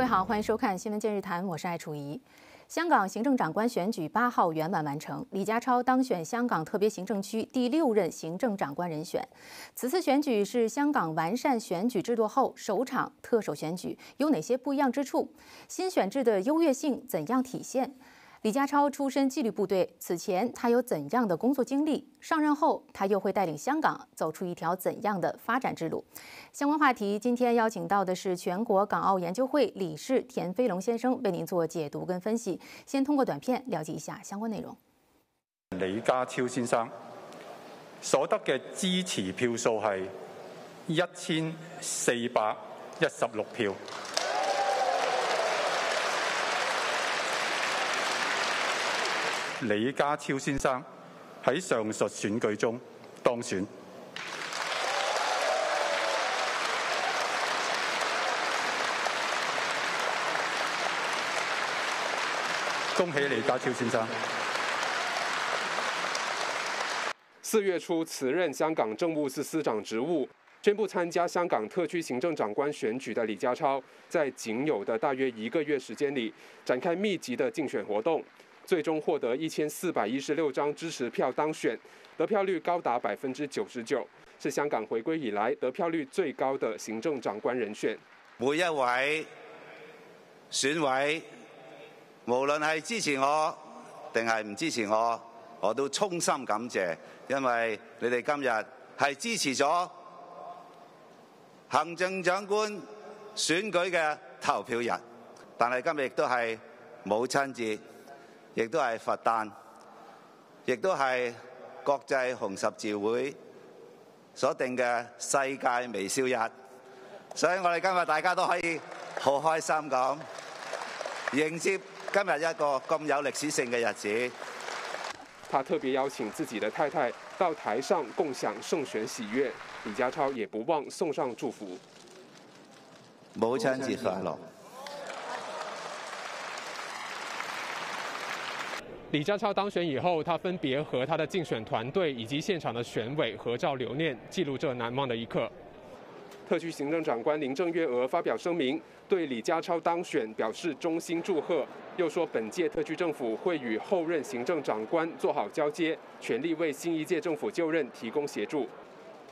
各位好，欢迎收看《新闻今日谈》，我是艾楚怡。香港行政长官选举八号圆满完成，李家超当选香港特别行政区第六任行政长官人选。此次选举是香港完善选举制度后首场特首选举，有哪些不一样之处？新选制的优越性怎样体现？李家超出身纪律部队，此前他有怎样的工作经历？上任后他又会带领香港走出一条怎样的发展之路？相关话题，今天邀请到的是全国港澳研究会理事田飞龙先生为您做解读跟分析。先通过短片了解一下相关内容。李家超先生所得嘅支持票数系一千四百一十六票。李家超先生喺上述選舉中當選，恭喜李家超先生。四月初辭任香港政務司司長職務，宣布參加香港特區行政長官選舉的李家超，在僅有的大約一個月時間里，展開密集的競選活動。最终获得一千四百一十六张支持票当选，得票率高达百分之九十九，是香港回归以来得票率最高的行政长官人选。每一位选委，无论系支持我定系唔支持我，我都衷心感谢，因为你哋今日系支持咗行政长官选举嘅投票人，但系今日亦都系母亲节。亦都係佛誕，亦都係國際紅十字會所定嘅世界微笑日，所以我哋今日大家都可以好開心咁迎接今日一個咁有歷史性嘅日子。他特別邀請自己的太太到台上共享圣選喜悦，李家超也不忘送上祝福：母親節快樂！李家超当选以后，他分别和他的竞选团队以及现场的选委合照留念，记录这难忘的一刻。特区行政长官林郑月娥发表声明，对李家超当选表示衷心祝贺，又说本届特区政府会与后任行政长官做好交接，全力为新一届政府就任提供协助。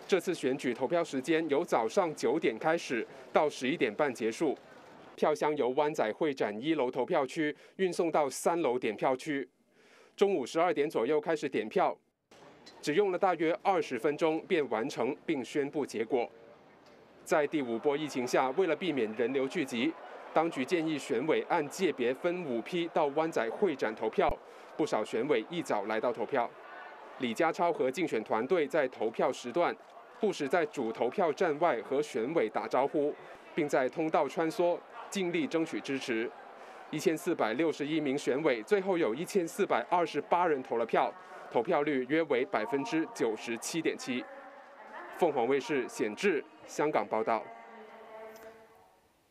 这次选举投票时间由早上九点开始，到十一点半结束，票箱由湾仔会展一楼投票区运送到三楼点票区。中午十二点左右开始点票，只用了大约二十分钟便完成并宣布结果。在第五波疫情下，为了避免人流聚集，当局建议选委按界别分五批到湾仔会展投票。不少选委一早来到投票。李家超和竞选团队在投票时段，不时在主投票站外和选委打招呼，并在通道穿梭，尽力争取支持。一千四百六十一名选委，最后有一千四百二十八人投了票，投票率约为百分之九十七点七。凤凰卫视显志香港报道。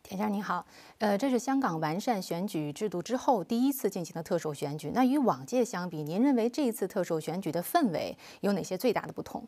田先生您好，呃，这是香港完善选举制度之后第一次进行的特首选举。那与往届相比，您认为这一次特首选举的氛围有哪些最大的不同？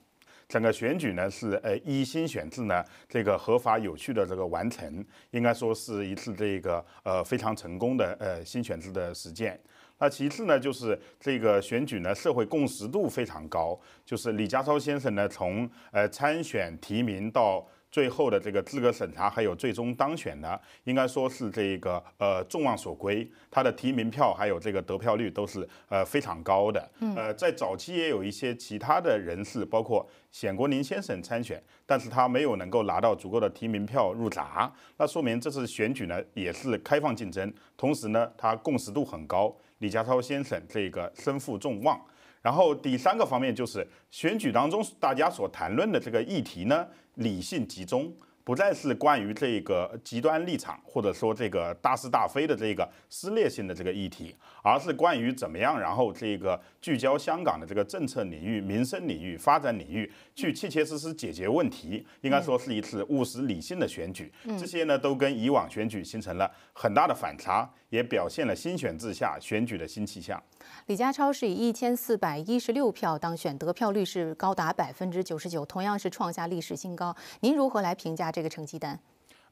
整个选举呢是呃一新选制呢这个合法有序的这个完成，应该说是一次这个呃非常成功的呃新选制的实践。那其次呢就是这个选举呢社会共识度非常高，就是李家超先生呢从呃参选提名到。最后的这个资格审查还有最终当选的，应该说是这个呃众望所归，他的提名票还有这个得票率都是呃非常高的。呃，在早期也有一些其他的人士，包括冼国林先生参选，但是他没有能够拿到足够的提名票入闸，那说明这次选举呢也是开放竞争，同时呢他共识度很高。李家超先生这个身负众望。然后第三个方面就是选举当中大家所谈论的这个议题呢，理性集中。不再是关于这个极端立场，或者说这个大是大非的这个撕裂性的这个议题，而是关于怎么样，然后这个聚焦香港的这个政策领域、民生领域、发展领域，去切切实实解决问题。应该说是一次务实理性的选举。嗯，这些呢都跟以往选举形成了很大的反差，也表现了新选制下选举的新气象。李家超是以一千四百一十六票当选，得票率是高达百分之九十九，同样是创下历史新高。您如何来评价这？这个成绩单，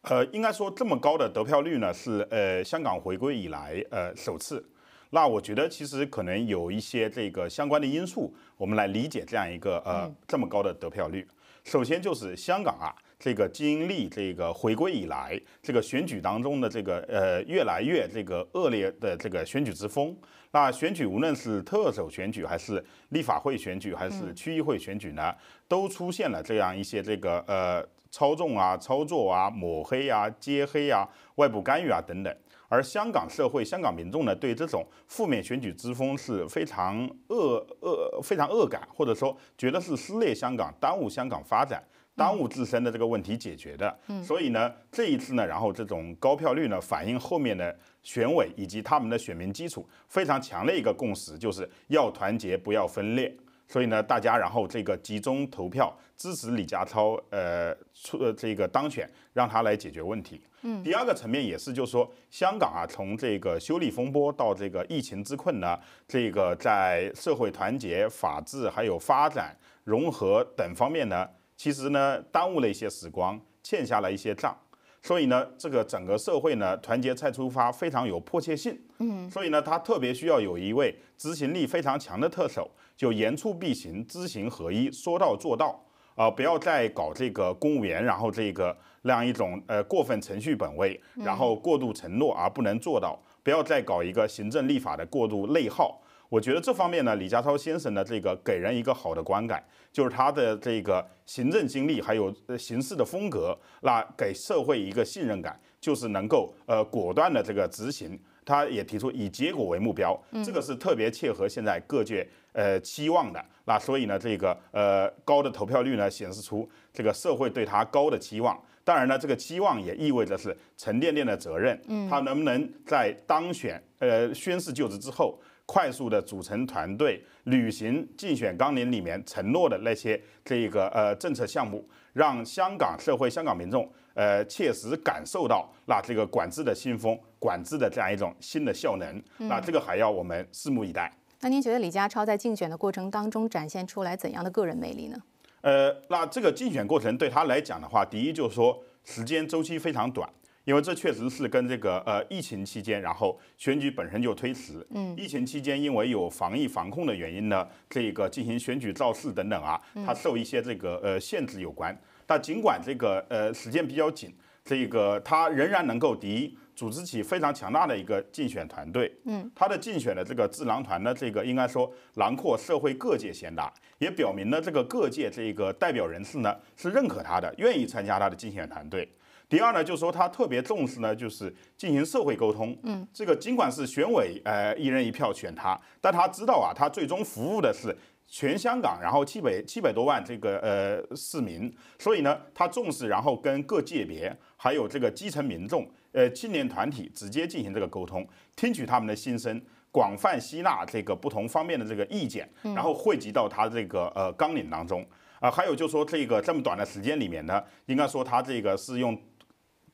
呃，应该说这么高的得票率呢，是呃香港回归以来呃首次。那我觉得其实可能有一些这个相关的因素，我们来理解这样一个呃这么高的得票率。首先就是香港啊，这个经历这个回归以来，这个选举当中的这个呃越来越这个恶劣的这个选举之风。那选举无论是特首选举还是立法会选举还是区议会选举呢，都出现了这样一些这个呃。操纵啊、操作啊、抹黑啊、揭黑啊、外部干预啊等等，而香港社会、香港民众呢，对这种负面选举之风是非常恶恶、非常恶感，或者说觉得是撕裂香港、耽误香港发展、耽误自身的这个问题解决的。嗯，所以呢，这一次呢，然后这种高票率呢，反映后面的选委以及他们的选民基础非常强的一个共识，就是要团结不要分裂。所以呢，大家然后这个集中投票支持李家超，呃，出这个当选，让他来解决问题。嗯。第二个层面也是，就是说香港啊，从这个修例风波到这个疫情之困呢，这个在社会团结、法治还有发展融合等方面呢，其实呢耽误了一些时光，欠下了一些账。所以呢，这个整个社会呢团结再出发非常有迫切性。嗯。所以呢，他特别需要有一位执行力非常强的特首。就言出必行，知行合一，说到做到啊！不要再搞这个公务员，然后这个那样一种呃过分程序本位，然后过度承诺而不能做到。不要再搞一个行政立法的过度内耗。我觉得这方面呢，李家超先生的这个给人一个好的观感，就是他的这个行政经历还有行事的风格，那给社会一个信任感，就是能够呃果断的这个执行。他也提出以结果为目标，这个是特别切合现在各界呃期望的。那所以呢，这个呃高的投票率呢，显示出这个社会对他高的期望。当然呢，这个期望也意味着是沉甸甸的责任。嗯，他能不能在当选呃宣誓就职之后，快速的组成团队，履行竞选纲领里面承诺的那些这个呃政策项目？让香港社会、香港民众，呃，切实感受到那这个管制的新风、管制的这样一种新的效能，那这个还要我们拭目以待。那您觉得李家超在竞选的过程当中展现出来怎样的个人魅力呢？呃，那这个竞选过程对他来讲的话，第一就是说时间周期非常短。因为这确实是跟这个呃疫情期间，然后选举本身就推迟，嗯，疫情期间因为有防疫防控的原因呢，这个进行选举造势等等啊，它受一些这个呃限制有关。但尽管这个呃时间比较紧，这个他仍然能够第一组织起非常强大的一个竞选团队，嗯，他的竞选的这个智囊团呢，这个应该说囊括社会各界贤达，也表明了这个各界这个代表人士呢是认可他的，愿意参加他的竞选团队。第二呢，就是说他特别重视呢，就是进行社会沟通。嗯，这个尽管是选委，呃，一人一票选他，但他知道啊，他最终服务的是全香港，然后七百七百多万这个呃市民。所以呢，他重视然后跟各界别还有这个基层民众、呃青年团体直接进行这个沟通，听取他们的心声，广泛吸纳这个不同方面的这个意见，然后汇集到他这个呃纲领当中。啊，还有就是说这个这么短的时间里面呢，应该说他这个是用。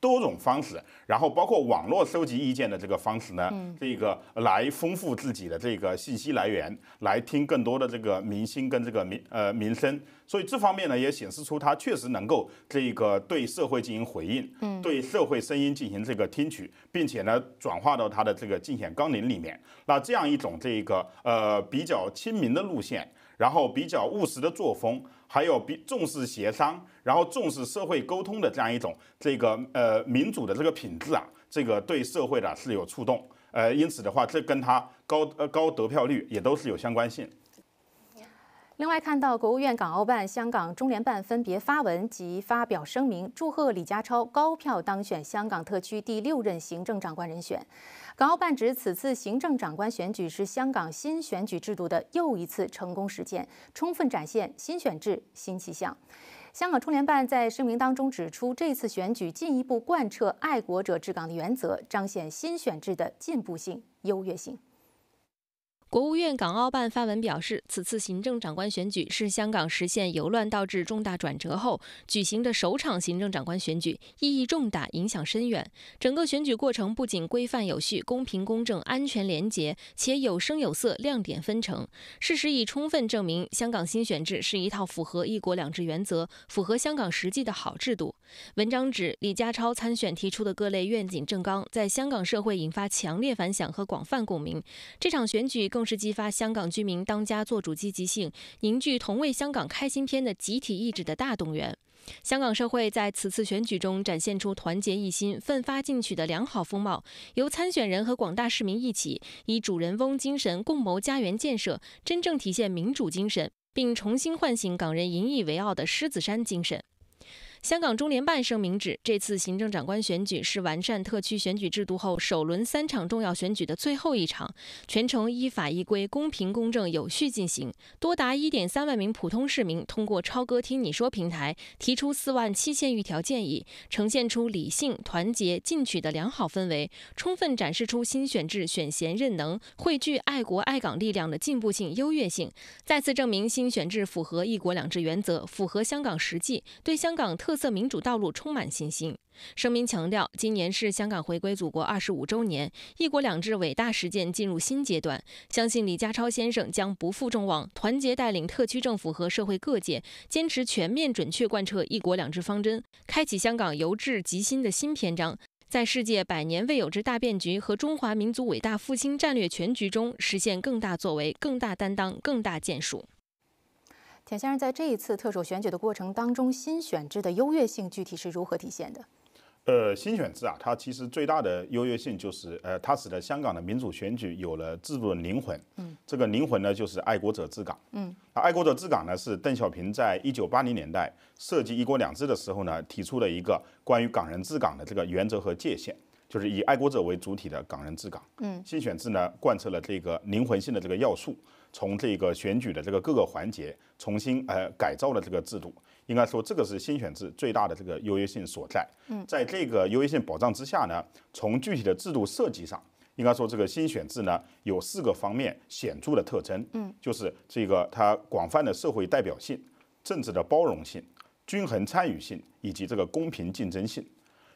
多种方式，然后包括网络收集意见的这个方式呢，这个来丰富自己的这个信息来源，来听更多的这个明星跟这个民呃民生。所以这方面呢，也显示出他确实能够这个对社会进行回应，嗯，对社会声音进行这个听取，并且呢，转化到他的这个竞选纲领里面。那这样一种这个呃比较亲民的路线，然后比较务实的作风，还有比重视协商，然后重视社会沟通的这样一种这个呃民主的这个品质啊，这个对社会呢是有触动。呃，因此的话，这跟他高呃高得票率也都是有相关性。另外，看到国务院港澳办、香港中联办分别发文及发表声明，祝贺李家超高票当选香港特区第六任行政长官人选。港澳办指，此次行政长官选举是香港新选举制度的又一次成功实践，充分展现新选制新气象。香港中联办在声明当中指出，这次选举进一步贯彻爱国者治港的原则，彰显新选制的进步性、优越性。国务院港澳办发文表示，此次行政长官选举是香港实现由乱到治重大转折后举行的首场行政长官选举，意义重大，影响深远。整个选举过程不仅规范有序、公平公正、安全廉洁，且有声有色、亮点纷呈。事实已充分证明，香港新选制是一套符合“一国两制”原则、符合香港实际的好制度。文章指，李家超参选提出的各类愿景政纲，在香港社会引发强烈反响和广泛共鸣。这场选举更。是激发香港居民当家作主积极性、凝聚同为香港开新篇的集体意志的大动员。香港社会在此次选举中展现出团结一心、奋发进取的良好风貌，由参选人和广大市民一起以主人翁精神共谋家园建设，真正体现民主精神，并重新唤醒港人引以为傲的狮子山精神。香港中联办声明指，这次行政长官选举是完善特区选举制度后首轮三场重要选举的最后一场，全程依法依规、公平公正、有序进行。多达一点三万名普通市民通过“超哥听你说”平台提出四万七千余条建议，呈现出理性、团结、进取的良好氛围，充分展示出新选制选贤任能、汇聚爱国爱港力量的进步性、优越性，再次证明新选制符合“一国两制”原则，符合香港实际，对香港特。特色民主道路充满信心。声明强调，今年是香港回归祖国二十五周年，一国两制伟大实践进入新阶段。相信李家超先生将不负众望，团结带领特区政府和社会各界，坚持全面准确贯彻一国两制方针，开启香港由治及新的新篇章，在世界百年未有之大变局和中华民族伟大复兴战略全局中实现更大作为、更大担当、更大建树。田先生在这一次特首选举的过程当中，新选制的优越性具体是如何体现的？呃，新选制啊，它其实最大的优越性就是，呃，它使得香港的民主选举有了制度的灵魂。嗯，这个灵魂呢，就是爱国者治港。嗯，爱国者治港呢，是邓小平在一九八零年代设计“一国两制”的时候呢，提出了一个关于港人治港的这个原则和界限，就是以爱国者为主体的港人治港。嗯，新选制呢，贯彻了这个灵魂性的这个要素。从这个选举的这个各个环节重新呃改造了这个制度，应该说这个是新选制最大的这个优越性所在。嗯，在这个优越性保障之下呢，从具体的制度设计上，应该说这个新选制呢有四个方面显著的特征。嗯，就是这个它广泛的社会代表性、政治的包容性、均衡参与性以及这个公平竞争性。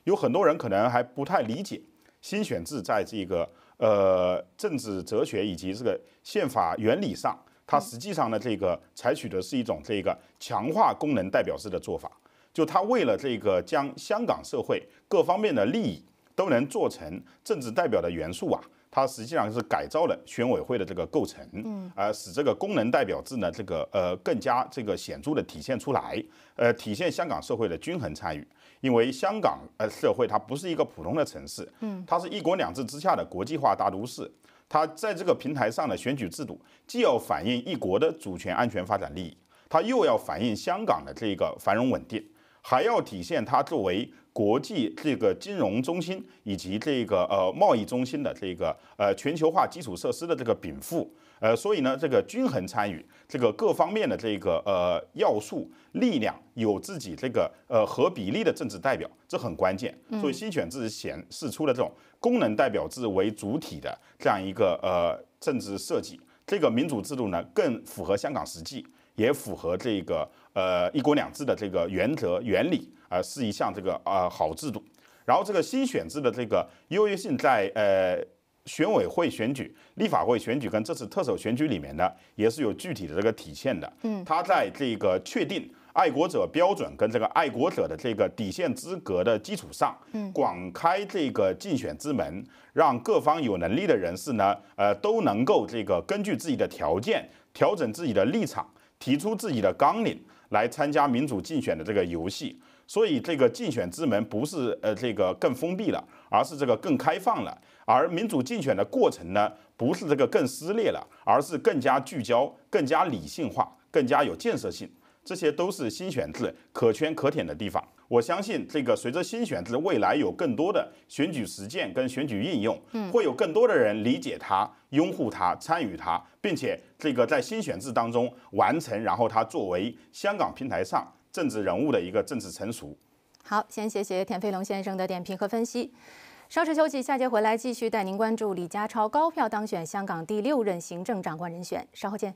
有很多人可能还不太理解新选制在这个。呃，政治哲学以及这个宪法原理上，它实际上呢，这个采取的是一种这个强化功能代表制的做法。就它为了这个将香港社会各方面的利益都能做成政治代表的元素啊，它实际上是改造了选委会的这个构成，嗯，而使这个功能代表制呢，这个呃更加这个显著的体现出来，呃，体现香港社会的均衡参与。因为香港呃社会它不是一个普通的城市，嗯，它是一国两制之下的国际化大都市，它在这个平台上的选举制度，既要反映一国的主权、安全、发展利益，它又要反映香港的这个繁荣稳定。还要体现它作为国际这个金融中心以及这个呃贸易中心的这个呃全球化基础设施的这个禀赋，呃，所以呢，这个均衡参与这个各方面的这个呃要素力量有自己这个呃和比例的政治代表，这很关键。所以新选制显示出了这种功能代表制为主体的这样一个呃政治设计，这个民主制度呢更符合香港实际，也符合这个。呃，一国两制的这个原则、原理啊，是一项这个啊好制度。然后，这个新选制的这个优越性，在呃，选委会选举、立法会选举跟这次特首选举里面的，也是有具体的这个体现的。嗯，他在这个确定爱国者标准跟这个爱国者的这个底线资格的基础上，嗯，广开这个竞选之门，让各方有能力的人士呢，呃，都能够这个根据自己的条件，调整自己的立场，提出自己的纲领。来参加民主竞选的这个游戏，所以这个竞选之门不是呃这个更封闭了，而是这个更开放了；而民主竞选的过程呢，不是这个更撕裂了，而是更加聚焦、更加理性化、更加有建设性。这些都是新选制可圈可点的地方。我相信这个随着新选制未来有更多的选举实践跟选举应用，会有更多的人理解他、拥护他、参与他，并且这个在新选制当中完成，然后他作为香港平台上政治人物的一个政治成熟。好，先谢谢田飞龙先生的点评和分析。稍事休息，下节回来继续带您关注李家超高票当选香港第六任行政长官人选。稍后见。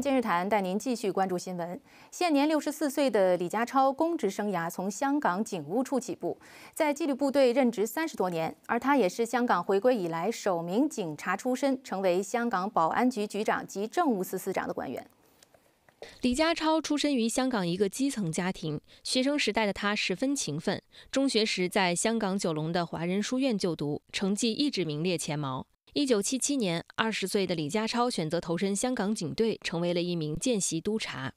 《今日谈》带您继续关注新闻。现年六十四岁的李家超公职生涯从香港警务处起步，在纪律部队任职三十多年，而他也是香港回归以来首名警察出身，成为香港保安局局长及政务司司长的官员。李家超出身于香港一个基层家庭，学生时代的他十分勤奋，中学时在香港九龙的华人书院就读，成绩一直名列前茅。一九七七年，二十岁的李家超选择投身香港警队，成为了一名见习督察。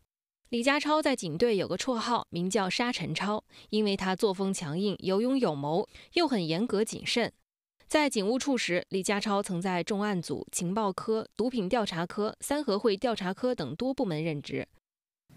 李家超在警队有个绰号，名叫“沙尘超”，因为他作风强硬、有勇有谋，又很严格谨慎。在警务处时，李家超曾在重案组、情报科、毒品调查科、三合会调查科等多部门任职。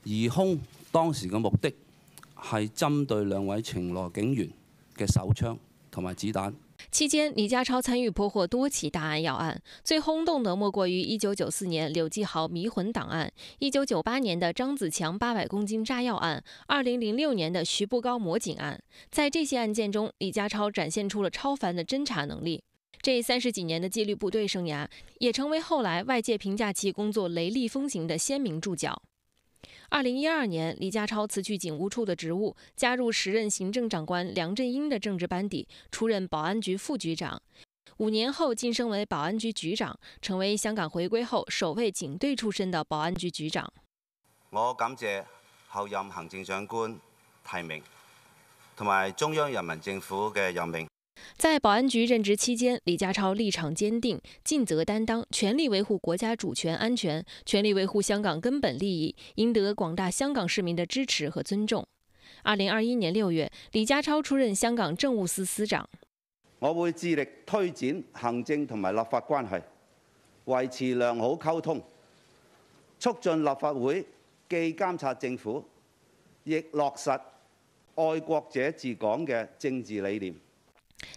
疑凶当时嘅目的系针对两位巡逻警员嘅手枪同埋子弹。期间，李家超参与破获多起大案要案，最轰动的莫过于1994年柳继豪迷魂档案，1998年的张子强八百公斤炸药案，2006年的徐步高魔警案。在这些案件中，李家超展现出了超凡的侦查能力。这三十几年的纪律部队生涯，也成为后来外界评价其工作雷厉风行的鲜明注脚。二零一二年，李家超辞去警务处的职务，加入时任行政长官梁振英的政治班底，出任保安局副局长。五年后晋升为保安局局长，成为香港回归后首位警队出身的保安局局长。我感谢后任行政长官提名，同埋中央人民政府嘅任命。在保安局任职期间，李家超立场坚定、尽责担当，全力维护国家主权安全，全力维护香港根本利益，赢得广大香港市民的支持和尊重。二零二一年六月，李家超出任香港政务司司长。我会致力推展行政同埋立法关系，维持良好沟通，促进立法会既监察政府，亦落实爱国者治港嘅政治理念。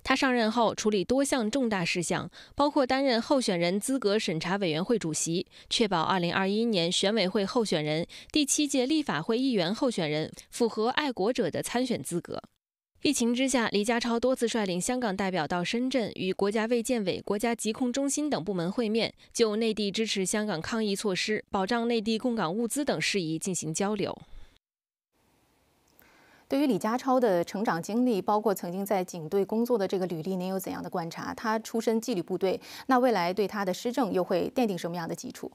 他上任后处理多项重大事项，包括担任候选人资格审查委员会主席，确保2021年选委会候选人、第七届立法会议员候选人符合爱国者的参选资格。疫情之下，李家超多次率领香港代表到深圳，与国家卫健委、国家疾控中心等部门会面，就内地支持香港抗疫措施、保障内地供港物资等事宜进行交流。对于李家超的成长经历，包括曾经在警队工作的这个履历，您有怎样的观察？他出身纪律部队，那未来对他的施政又会奠定什么样的基础？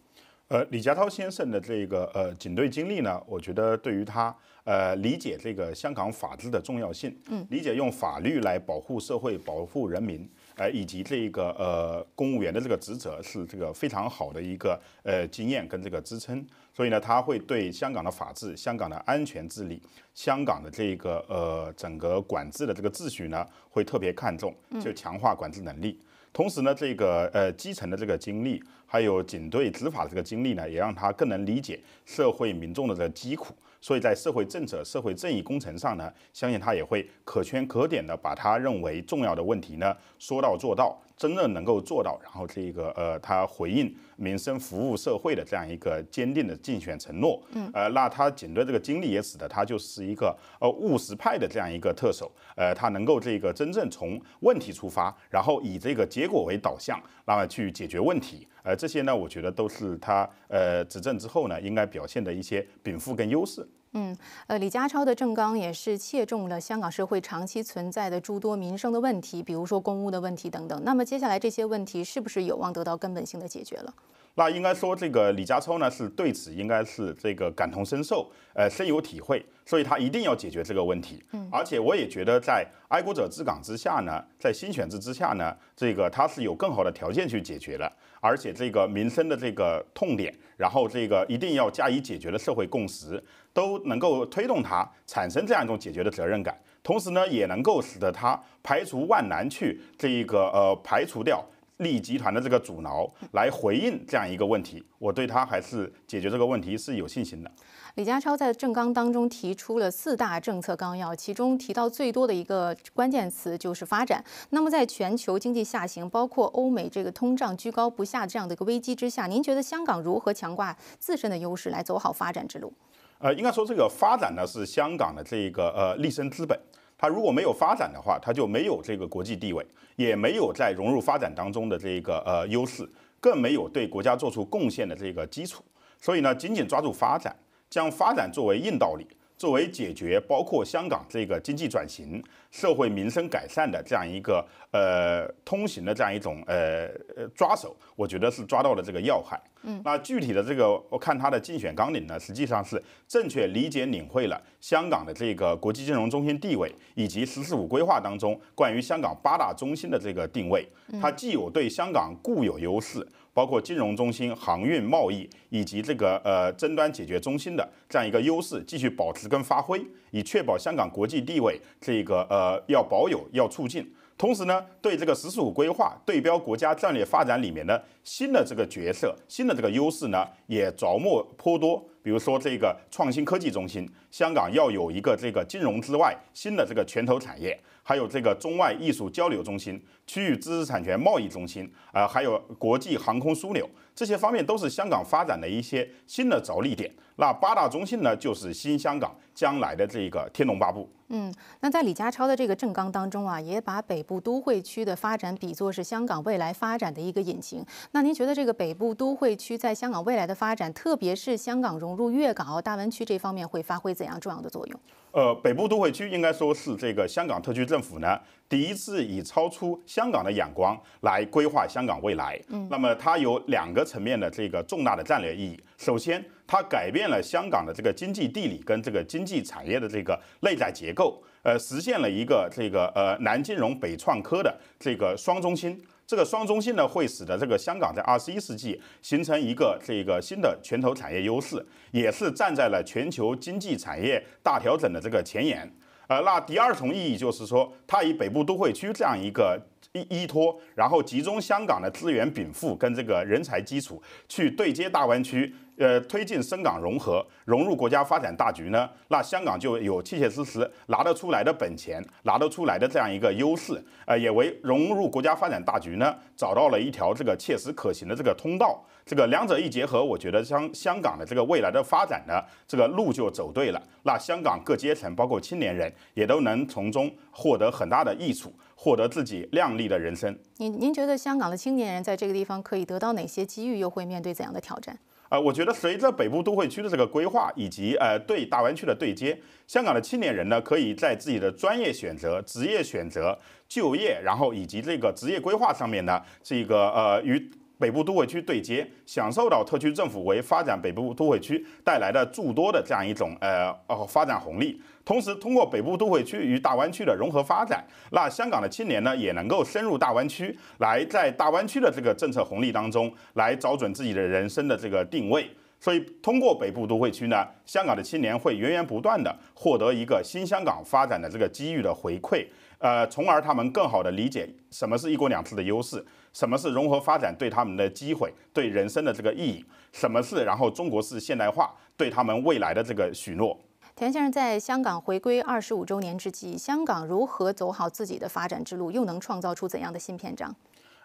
呃，李家超先生的这个呃警队经历呢，我觉得对于他呃理解这个香港法治的重要性，嗯，理解用法律来保护社会、保护人民。呃，以及这个呃，公务员的这个职责是这个非常好的一个呃经验跟这个支撑，所以呢，他会对香港的法治、香港的安全治理、香港的这个呃整个管制的这个秩序呢，会特别看重，就强化管制能力。同时呢，这个呃基层的这个经历，还有警队执法的这个经历呢，也让他更能理解社会民众的这个疾苦。所以在社会政策、社会正义工程上呢，相信他也会可圈可点的，把他认为重要的问题呢说到做到，真正能够做到，然后这个呃，他回应民生、服务社会的这样一个坚定的竞选承诺。嗯，呃，那他仅对这个经历也使得他就是一个呃务实派的这样一个特首，呃，他能够这个真正从问题出发，然后以这个结果为导向，那么去解决问题。呃，这些呢，我觉得都是他呃执政之后呢，应该表现的一些禀赋跟优势。嗯，呃，李家超的政纲也是切中了香港社会长期存在的诸多民生的问题，比如说公务的问题等等。那么接下来这些问题是不是有望得到根本性的解决了？那应该说，这个李家超呢，是对此应该是这个感同身受，呃，深有体会，所以他一定要解决这个问题。嗯，而且我也觉得，在爱国者治港之下呢，在新选制之下呢，这个他是有更好的条件去解决了，而且这个民生的这个痛点，然后这个一定要加以解决的社会共识，都能够推动他产生这样一种解决的责任感，同时呢，也能够使得他排除万难去这个呃排除掉。利集团的这个阻挠来回应这样一个问题，我对他还是解决这个问题是有信心的。李家超在政纲当中提出了四大政策纲要，其中提到最多的一个关键词就是发展。那么，在全球经济下行，包括欧美这个通胀居高不下这样的一个危机之下，您觉得香港如何强化自身的优势来走好发展之路？呃，应该说这个发展呢是香港的这个呃立身之本。它如果没有发展的话，它就没有这个国际地位，也没有在融入发展当中的这个呃优势，更没有对国家做出贡献的这个基础。所以呢，紧紧抓住发展，将发展作为硬道理，作为解决包括香港这个经济转型。社会民生改善的这样一个呃通行的这样一种呃呃抓手，我觉得是抓到了这个要害。嗯，那具体的这个我看他的竞选纲领呢，实际上是正确理解领会了香港的这个国际金融中心地位，以及“十四五”规划当中关于香港八大中心的这个定位。它既有对香港固有优势，包括金融中心、航运贸易以及这个呃争端解决中心的这样一个优势继续保持跟发挥，以确保香港国际地位这个呃。呃，要保有，要促进。同时呢，对这个“十四五”规划对标国家战略发展里面的新的这个角色、新的这个优势呢，也着墨颇多。比如说，这个创新科技中心，香港要有一个这个金融之外新的这个拳头产业，还有这个中外艺术交流中心、区域知识产权贸易中心，呃，还有国际航空枢纽，这些方面都是香港发展的一些新的着力点。那八大中心呢，就是新香港将来的这个天龙八部。嗯，那在李家超的这个政纲当中啊，也把北部都会区的发展比作是香港未来发展的一个引擎。那您觉得这个北部都会区在香港未来的发展，特别是香港融入粤港澳大湾区这方面，会发挥怎样重要的作用？呃，北部都会区应该说是这个香港特区政府呢，第一次以超出香港的眼光来规划香港未来。嗯，那么它有两个层面的这个重大的战略意义。首先它改变了香港的这个经济地理跟这个经济产业的这个内在结构，呃，实现了一个这个呃南金融北创科的这个双中心。这个双中心呢，会使得这个香港在二十一世纪形成一个这个新的拳头产业优势，也是站在了全球经济产业大调整的这个前沿。呃，那第二重意义就是说，它以北部都会区这样一个依依托，然后集中香港的资源禀赋跟这个人才基础去对接大湾区。呃，推进深港融合，融入国家发展大局呢，那香港就有切切实实拿得出来的本钱，拿得出来的这样一个优势，呃，也为融入国家发展大局呢，找到了一条这个切实可行的这个通道。这个两者一结合，我觉得香香港的这个未来的发展呢，这个路就走对了。那香港各阶层，包括青年人，也都能从中获得很大的益处，获得自己亮丽的人生。您您觉得香港的青年人在这个地方可以得到哪些机遇，又会面对怎样的挑战？呃，我觉得随着北部都会区的这个规划，以及呃对大湾区的对接，香港的青年人呢，可以在自己的专业选择、职业选择、就业，然后以及这个职业规划上面呢，这个呃与北部都会区对接，享受到特区政府为发展北部都会区带来的诸多的这样一种呃呃发展红利。同时，通过北部都会区与大湾区的融合发展，那香港的青年呢，也能够深入大湾区，来在大湾区的这个政策红利当中，来找准自己的人生的这个定位。所以，通过北部都会区呢，香港的青年会源源不断地获得一个新香港发展的这个机遇的回馈，呃，从而他们更好地理解什么是“一国两制”的优势，什么是融合发展对他们的机会、对人生的这个意义，什么是然后中国式现代化对他们未来的这个许诺。钱先生在香港回归二十五周年之际，香港如何走好自己的发展之路，又能创造出怎样的新篇章？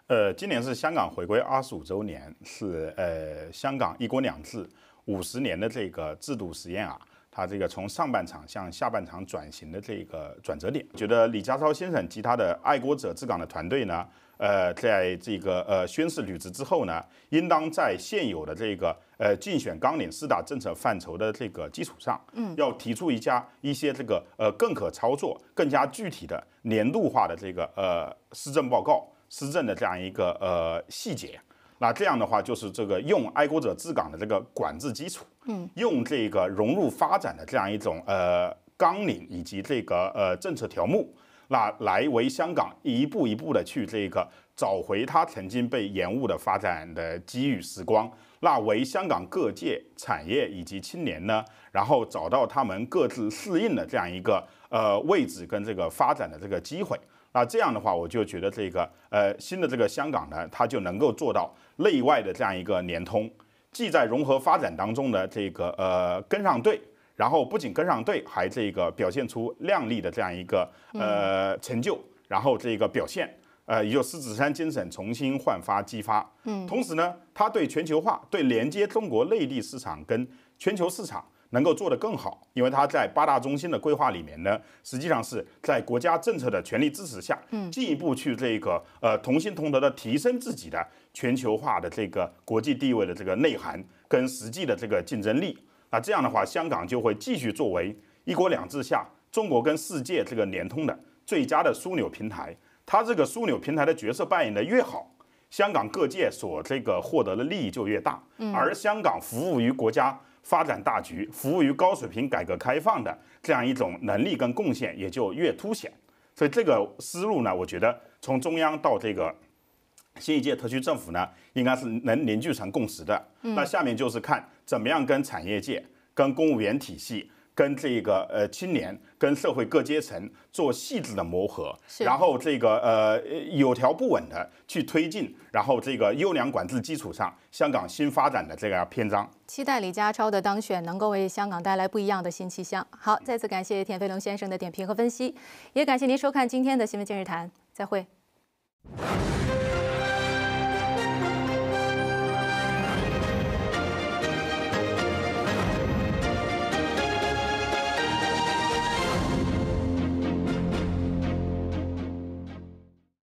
呃，今年是香港回归二十五周年，是呃香港一国两制五十年的这个制度实验啊，它这个从上半场向下半场转型的这个转折点，觉得李家超先生及他的爱国者治港的团队呢。呃，在这个呃宣誓履职之后呢，应当在现有的这个呃竞选纲领四大政策范畴的这个基础上，嗯，要提出一家一些这个呃更可操作、更加具体的年度化的这个呃施政报告、施政的这样一个呃细节。那这样的话，就是这个用爱国者治港的这个管制基础，嗯，用这个融入发展的这样一种呃纲领以及这个呃政策条目。那来为香港一步一步的去这个找回它曾经被延误的发展的机遇时光，那为香港各界产业以及青年呢，然后找到他们各自适应的这样一个呃位置跟这个发展的这个机会，那这样的话，我就觉得这个呃新的这个香港呢，它就能够做到内外的这样一个联通，既在融合发展当中的这个呃跟上队，然后不仅跟上队，还这个表现出亮丽的这样一个呃成就，然后这个表现，呃，也就狮子山精神重新焕发激发，嗯，同时呢，它对全球化、对连接中国内地市场跟全球市场能够做得更好，因为它在八大中心的规划里面呢，实际上是在国家政策的全力支持下，嗯，进一步去这个呃同心同德的提升自己的全球化的这个国际地位的这个内涵跟实际的这个竞争力。那这样的话，香港就会继续作为一国两制下中国跟世界这个联通的最佳的枢纽平台。它这个枢纽平台的角色扮演的越好，香港各界所这个获得的利益就越大。而香港服务于国家发展大局、服务于高水平改革开放的这样一种能力跟贡献也就越凸显。所以这个思路呢，我觉得从中央到这个。新一届特区政府呢，应该是能凝聚成共识的。那下面就是看怎么样跟产业界、跟公务员体系、跟这个呃青年、跟社会各阶层做细致的磨合，然后这个呃有条不紊的去推进，然后这个优良管制基础上，香港新发展的这个篇章。期待李家超的当选能够为香港带来不一样的新气象。好，再次感谢田飞龙先生的点评和分析，也感谢您收看今天的新闻今日谈，再会。